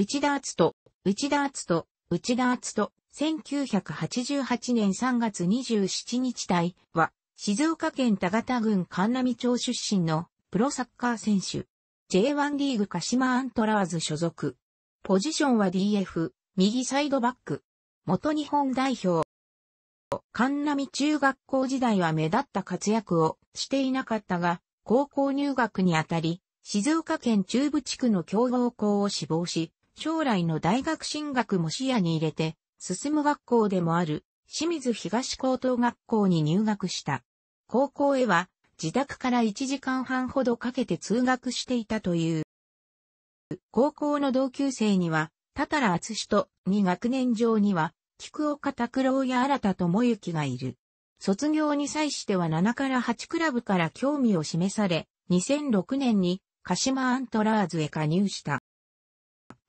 内田篤人、内田篤人、内田篤人、1988年3月27日対は、静岡県田形郡神波町出身のプロサッカー選手。J1 リーグ鹿島アントラーズ所属。ポジションは DF、右サイドバック。元日本代表。神波中学校時代は目立った活躍をしていなかったが、高校入学にあたり、静岡県中部地区の強豪校を志望し、将来の大学進学も視野に入れて、進む学校でもある、清水東高等学校に入学した。高校へは、自宅から1時間半ほどかけて通学していたという。高校の同級生には、らあつしと、2学年上には、菊岡拓郎や新田智之がいる。卒業に際しては7から8クラブから興味を示され、2006年に鹿島アントラーズへ加入した。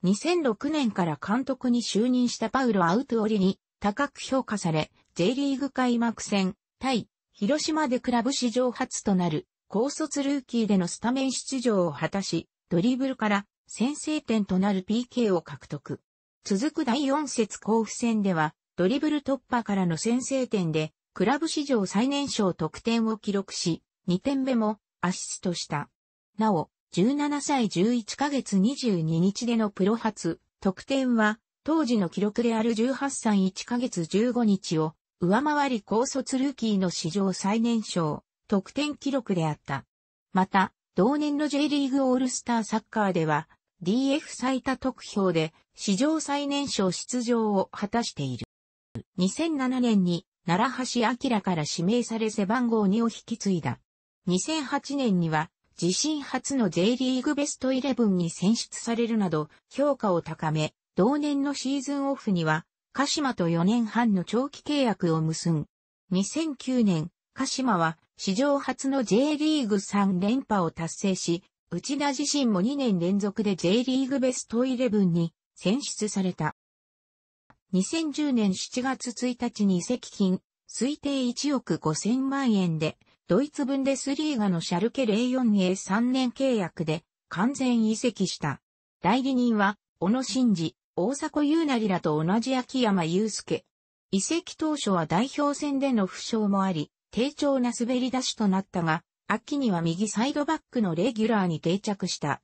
2006年から監督に就任したパウロ・アウトオリに高く評価され、J リーグ開幕戦、対、広島でクラブ史上初となる、高卒ルーキーでのスタメン出場を果たし、ドリブルから先制点となる PK を獲得。続く第4節甲府戦では、ドリブル突破からの先制点で、クラブ史上最年少得点を記録し、2点目もアシストした。なお、17歳11ヶ月22日でのプロ初、得点は、当時の記録である18歳1ヶ月15日を、上回り高卒ルーキーの史上最年少、得点記録であった。また、同年の J リーグオールスターサッカーでは、DF 最多得票で、史上最年少出場を果たしている。2007年に、奈良橋明から指名され背番号2を引き継いだ。2008年には、自身初の J リーグベストイレブンに選出されるなど評価を高め、同年のシーズンオフには、鹿島と4年半の長期契約を結ん。2009年、鹿島は史上初の J リーグ3連覇を達成し、内田自身も2年連続で J リーグベストイレブンに選出された。2010年7月1日に移籍金、推定1億5000万円でドイツブンデスリーガのシャルケ04ン A3 年契約で完全移籍した。代理人は、小野真二、大迫優成らと同じ秋山祐介。移籍当初は代表戦での負傷もあり、低調な滑り出しとなったが、秋には右サイドバックのレギュラーに定着した。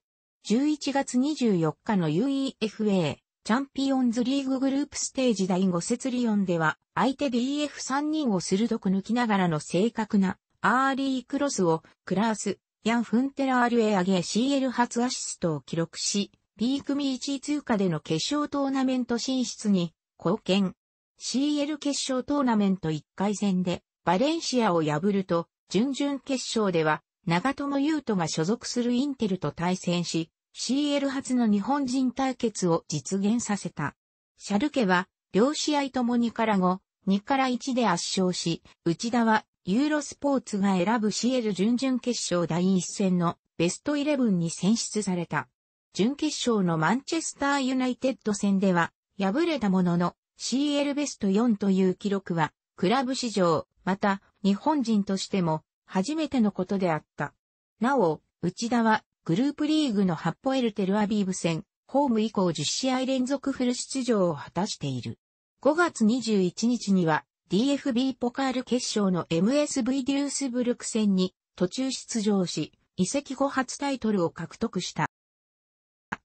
11月24日の UEFA チャンピオンズリーググループステージ第5節リオンでは、相手 BF3 人を鋭く抜きながらの正確なアーリークロスをクラース、ヤン・フンテラールへ上げ CL 初アシストを記録し、B 組1位通過での決勝トーナメント進出に貢献。CL 決勝トーナメント1回戦でバレンシアを破ると、準々決勝では長友優斗が所属するインテルと対戦し、CL 初の日本人対決を実現させた。シャルケは両試合とも2から5、2から1で圧勝し、内田はユーロスポーツが選ぶ CL 準々決勝第一戦のベスト11に選出された。準決勝のマンチェスターユナイテッド戦では敗れたものの CL ベスト4という記録はクラブ史上、また日本人としても初めてのことであった。なお、内田はグループリーグのハッポエルテルアビーブ戦、ホーム以降10試合連続フル出場を果たしている。5月21日には DFB ポカール決勝の MSV デュースブルク戦に途中出場し、移籍後初タイトルを獲得した。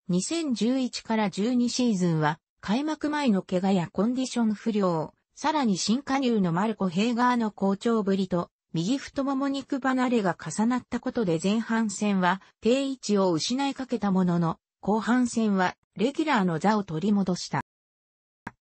2011から12シーズンは、開幕前の怪我やコンディション不良、さらに新加入のマルコ・ヘーガーの好調ぶりと、右太もも肉離れが重なったことで前半戦は定位置を失いかけたものの、後半戦はレギュラーの座を取り戻した。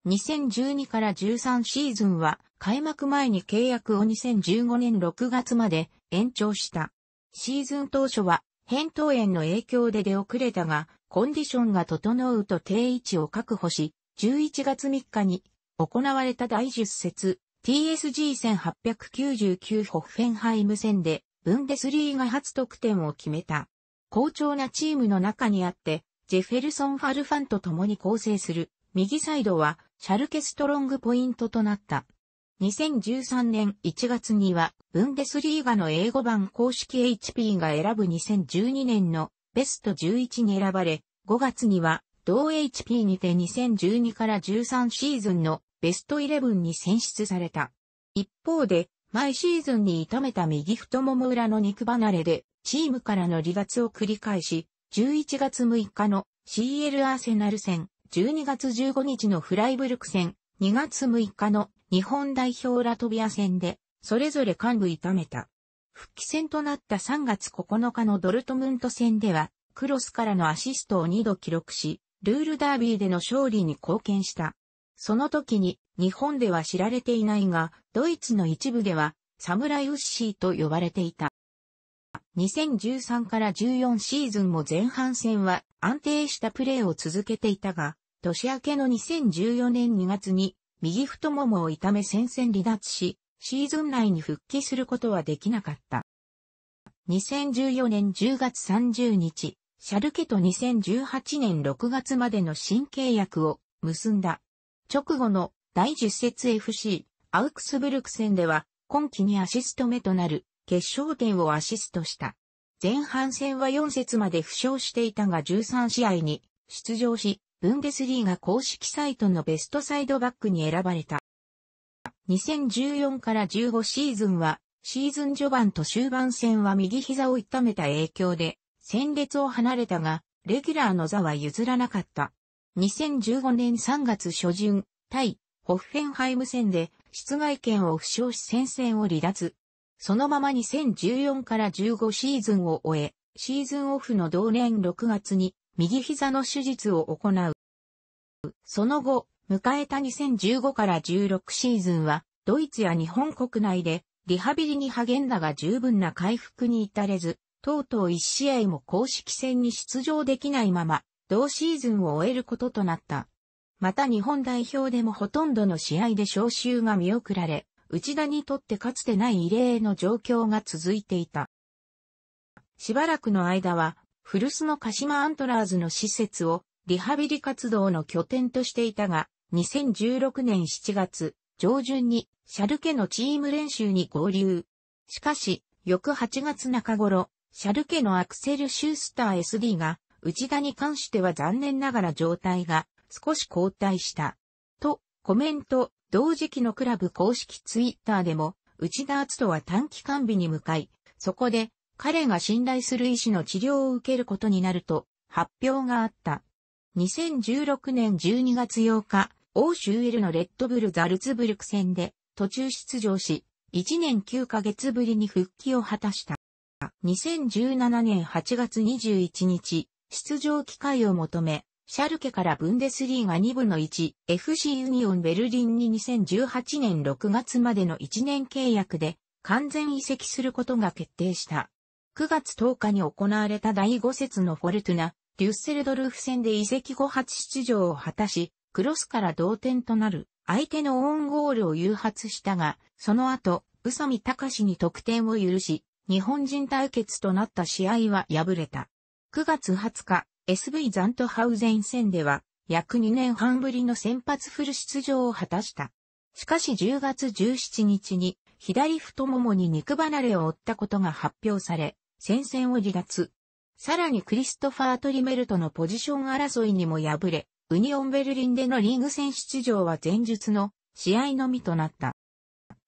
2012から13シーズンは開幕前に契約を2015年6月まで延長した。シーズン当初は扁桃炎の影響で出遅れたが、コンディションが整うと定位置を確保し、11月3日に行われた第10節 TSG 戦899ホッフェンハイム戦でブンデスリーが初得点を決めた。好調なチームの中にあって、ジェフェルソン・ファルファンと共に構成する右サイドはシャルケストロングポイントとなった。2013年1月には、ブンデスリーガの英語版公式 HP が選ぶ2012年のベスト11に選ばれ、5月には、同 HP にて2012から13シーズンのベスト11に選出された。一方で、毎シーズンに痛めた右太もも裏の肉離れで、チームからの離脱を繰り返し、11月6日の CL アーセナル戦、12月15日のフライブルク戦、2月6日の日本代表ラトビア戦で、それぞれ幹部痛めた。復帰戦となった3月9日のドルトムント戦では、クロスからのアシストを2度記録し、ルールダービーでの勝利に貢献した。その時に、日本では知られていないが、ドイツの一部では、サムライウッシーと呼ばれていた。2013から14シーズンも前半戦は安定したプレーを続けていたが、年明けの2014年2月に右太ももを痛め戦線離脱し、シーズン内に復帰することはできなかった。2014年10月30日、シャルケと2018年6月までの新契約を結んだ。直後の第10節 FC アウクスブルク戦では今季にアシスト目となる決勝点をアシストした。前半戦は4節まで負傷していたが13試合に出場し、ブンデスリーガ公式サイトのベストサイドバックに選ばれた。2014から15シーズンは、シーズン序盤と終盤戦は右膝を痛めた影響で、戦列を離れたが、レギュラーの座は譲らなかった。2015年3月初旬、対、ホッフェンハイム戦で、室外権を負傷し戦線を離脱。そのまま2014から15シーズンを終え、シーズンオフの同年6月に右膝の手術を行う。その後、迎えた2015から16シーズンは、ドイツや日本国内でリハビリに励んだが十分な回復に至れず、とうとう1試合も公式戦に出場できないまま、同シーズンを終えることとなった。また日本代表でもほとんどの試合で招集が見送られ、内田にとってかつてない異例の状況が続いていた。しばらくの間は、古巣の鹿島アントラーズの施設をリハビリ活動の拠点としていたが、2016年7月上旬にシャルケのチーム練習に合流。しかし、翌8月中頃、シャルケのアクセル・シュースター SD が、内田に関しては残念ながら状態が少し後退した。と、コメント、同時期のクラブ公式ツイッターでも、内田篤人は短期完備に向かい、そこで彼が信頼する医師の治療を受けることになると発表があった。2016年12月8日、欧州エルのレッドブルザルツブルク戦で途中出場し、1年9ヶ月ぶりに復帰を果たした。2017年8月21日、出場機会を求め、シャルケからブンデスリーガ2部の1、FC ユニオンベルリンに2018年6月までの1年契約で完全移籍することが決定した。9月10日に行われた第5節のフォルトゥナ、デュッセルドルフ戦で移籍後初出場を果たし、クロスから同点となる相手のオンゴールを誘発したが、その後、宇佐美隆に得点を許し、日本人対決となった試合は敗れた。9月20日、SV ザントハウゼン戦では、約2年半ぶりの先発フル出場を果たした。しかし10月17日に、左太ももに肉離れを負ったことが発表され、戦線を離脱。さらにクリストファー・トリメルとのポジション争いにも敗れ、ウニオンベルリンでのリーグ戦出場は前述の試合のみとなった。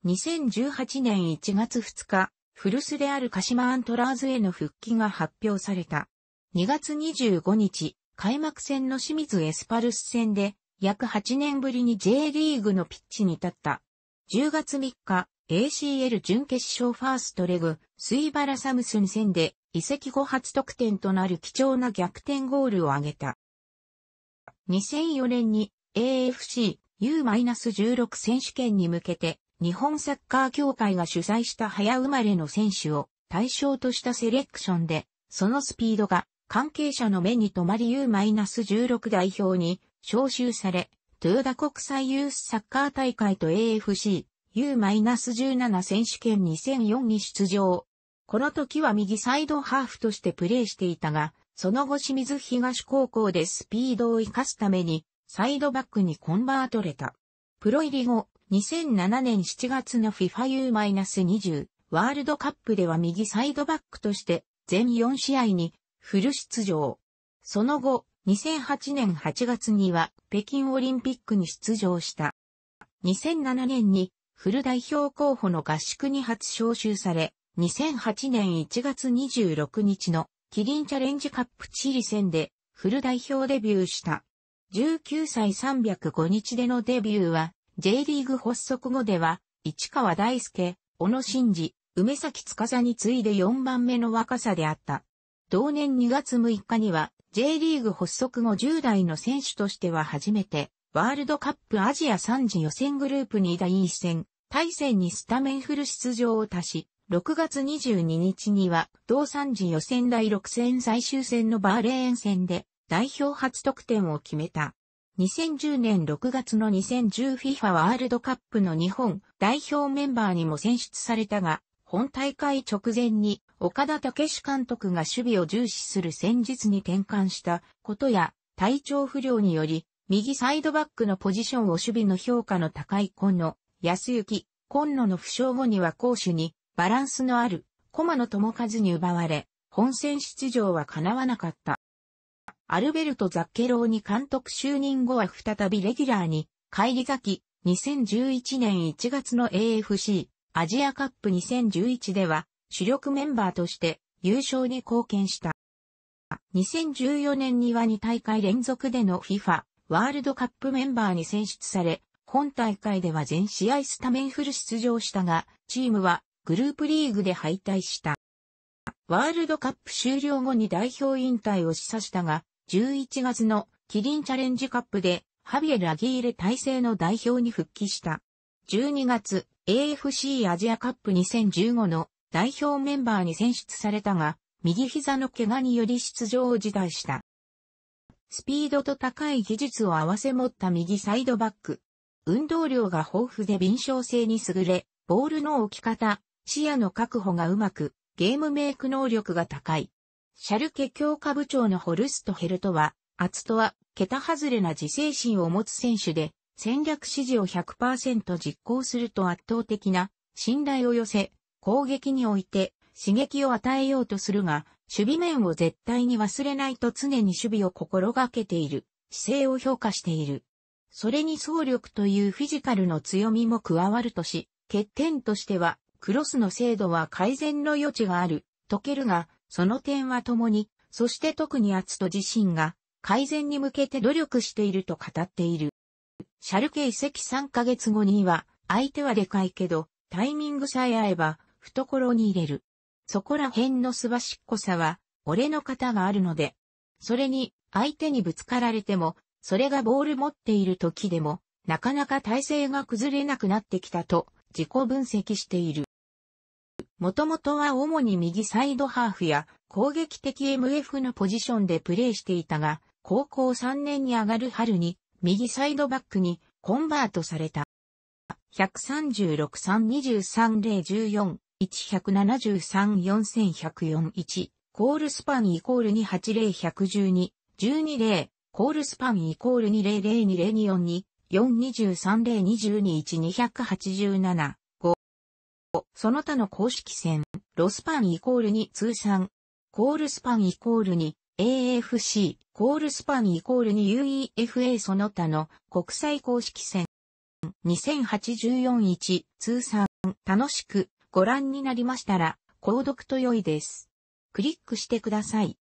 2018年1月2日、古巣である鹿島アントラーズへの復帰が発表された。2月25日、開幕戦の清水エスパルス戦で、約8年ぶりに J リーグのピッチに立った。10月3日、ACL 準決勝ファーストレグ、スイバラサムスン戦で移籍後初得点となる貴重な逆転ゴールを挙げた。2004年に AFC U-16 選手権に向けて日本サッカー協会が主催した早生まれの選手を対象としたセレクションで、そのスピードが関係者の目に留まり U-16 代表に招集され、豊田国際ユースサッカー大会と AFC U-17 選手権2004に出場。この時は右サイドハーフとしてプレーしていたが、その後清水東高校でスピードを活かすために、サイドバックにコンバートれた。プロ入り後、2007年7月の FIFAU-20 ワールドカップでは右サイドバックとして全4試合にフル出場。その後、2008年8月には北京オリンピックに出場した。2007年にフル代表候補の合宿に初招集され、2008年1月26日のキリンチャレンジカップチリ戦でフル代表デビューした。19歳305日でのデビューは、J リーグ発足後では、市川大輔、小野真二、梅崎司に次いで4番目の若さであった。同年2月6日には、J リーグ発足後10代の選手としては初めて、ワールドカップアジア3次予選グループに第1戦、対戦にスタメンフル出場を足し、6月22日には、同産時予選第6戦最終戦のバーレーン戦で、代表初得点を決めた。2010年6月の 2010FIFA ワールドカップの日本代表メンバーにも選出されたが、本大会直前に岡田武史監督が守備を重視する戦術に転換したことや、体調不良により、右サイドバックのポジションを守備の評価の高いこの安行、今野の負傷後には攻守にバランスのある駒野友和に奪われ、本戦出場は叶わなかった。アルベルト・ザッケローに監督就任後は再びレギュラーに帰り咲き、2011年1月の AFC アジアカップ2011では主力メンバーとして優勝に貢献した。2014年には2大会連続での FIFA ワールドカップメンバーに選出され、本大会では全試合スタメンフル出場したが、チームはグループリーグで敗退した。ワールドカップ終了後に代表引退を示唆したが、11月のキリンチャレンジカップでハビエル・アギーレ体制の代表に復帰した。12月 AFC アジアカップ2015の代表メンバーに選出されたが、右膝の怪我により出場を辞退した。スピードと高い技術を合わせ持った右サイドバック、運動量が豊富で敏捷性に優れ、ボールの置き方、視野の確保がうまく、ゲームメイク能力が高い。シャルケ強化部長のホルスト・ヘルトは、アツトは、桁外れな自制心を持つ選手で、戦略指示を100%実行すると圧倒的な信頼を寄せ、攻撃において刺激を与えようとするが、守備面を絶対に忘れないと常に守備を心がけている姿勢を評価している。それに走力というフィジカルの強みも加わるとし、欠点としては、クロスの精度は改善の余地がある、解けるが、その点は共に、そして特にアツト自身が、改善に向けて努力していると語っている。シャルケ遺跡3ヶ月後には、相手はでかいけど、タイミングさえ合えば、懐に入れる。そこら辺のすばしっこさは、俺の型があるので、それに、相手にぶつかられても、それがボール持っている時でも、なかなか体勢が崩れなくなってきたと自己分析している。もともとは主に右サイドハーフや攻撃的 MF のポジションでプレーしていたが、高校3年に上がる春に右サイドバックにコンバートされた。136-323-014-1173-4104-1コールスパンイコール280-112-12-0コールスパンイコール20020242、4 2 3 0 2 2 1 2 8 7 5。その他の公式戦、ロスパンイコール2通算、コールスパンイコール2、AFC、コールスパンイコール 2UEFA その他の国際公式戦。2084-1通算楽しくご覧になりましたら、購読と良いです。クリックしてください。